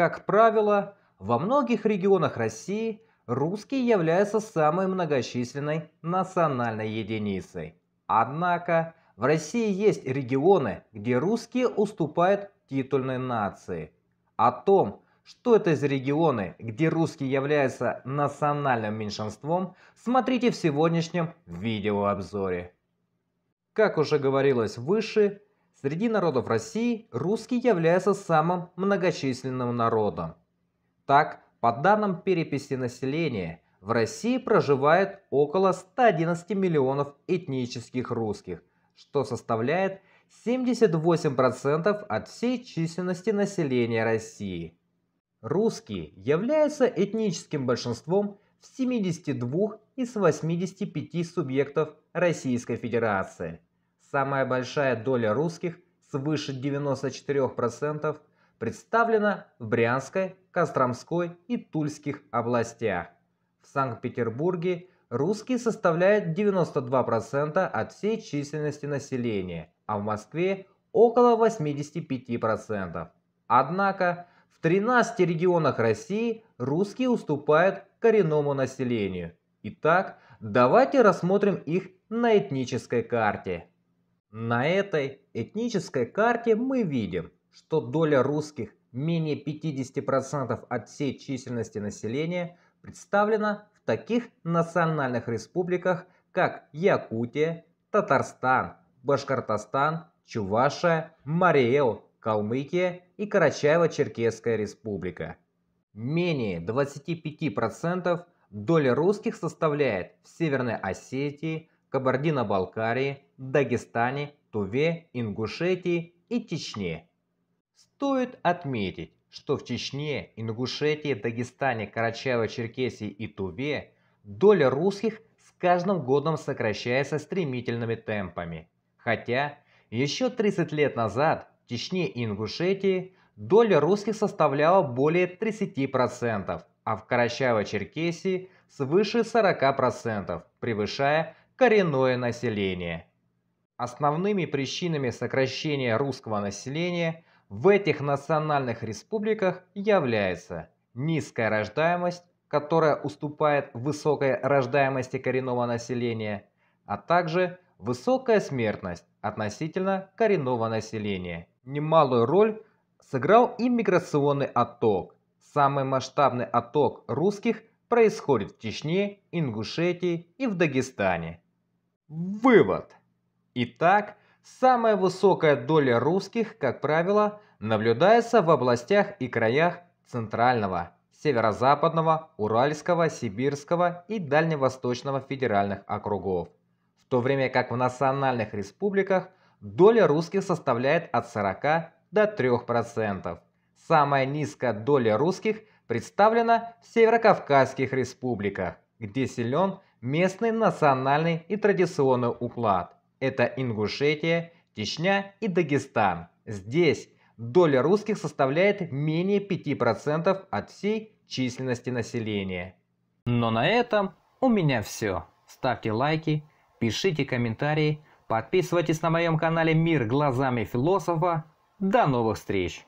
Как правило, во многих регионах России русский является самой многочисленной национальной единицей. Однако в России есть регионы, где русские уступают титульной нации. О том, что это за регионы, где русский является национальным меньшинством, смотрите в сегодняшнем видеообзоре. Как уже говорилось выше, Среди народов России русский является самым многочисленным народом. Так, по данным переписи населения, в России проживает около 111 миллионов этнических русских, что составляет 78% от всей численности населения России. Русские являются этническим большинством в 72 из 85 субъектов Российской Федерации – Самая большая доля русских, свыше 94%, представлена в Брянской, Костромской и Тульских областях. В Санкт-Петербурге русские составляют 92% от всей численности населения, а в Москве около 85%. Однако в 13 регионах России русские уступают коренному населению. Итак, давайте рассмотрим их на этнической карте. На этой этнической карте мы видим, что доля русских менее 50% от всей численности населения представлена в таких национальных республиках, как Якутия, Татарстан, Башкортостан, Чувашия, Мариэл, Калмыкия и Карачаево-Черкесская республика. Менее 25% доля русских составляет в Северной Осетии, Кабардино-Балкарии, Дагестане, Туве, Ингушетии и Чечне. Стоит отметить, что в Чечне, Ингушетии, Дагестане, Карачаево-Черкесии и Туве доля русских с каждым годом сокращается стремительными темпами. Хотя еще 30 лет назад в Чечне и Ингушетии доля русских составляла более 30%, а в Карачаево-Черкесии свыше 40%, превышая коренное население. Основными причинами сокращения русского населения в этих национальных республиках является низкая рождаемость, которая уступает высокой рождаемости коренного населения, а также высокая смертность относительно коренного населения. Немалую роль сыграл и миграционный отток. Самый масштабный отток русских происходит в Чечне, Ингушетии и в Дагестане. Вывод. Итак, самая высокая доля русских, как правило, наблюдается в областях и краях Центрального, Северо-Западного, Уральского, Сибирского и Дальневосточного федеральных округов, в то время как в национальных республиках доля русских составляет от 40 до 3%. Самая низкая доля русских представлена в северокавказских республиках, где силен местный национальный и традиционный уклад. Это Ингушетия, Чечня и Дагестан. Здесь доля русских составляет менее 5% от всей численности населения. Но на этом у меня все. Ставьте лайки, пишите комментарии, подписывайтесь на моем канале «Мир глазами философа». До новых встреч!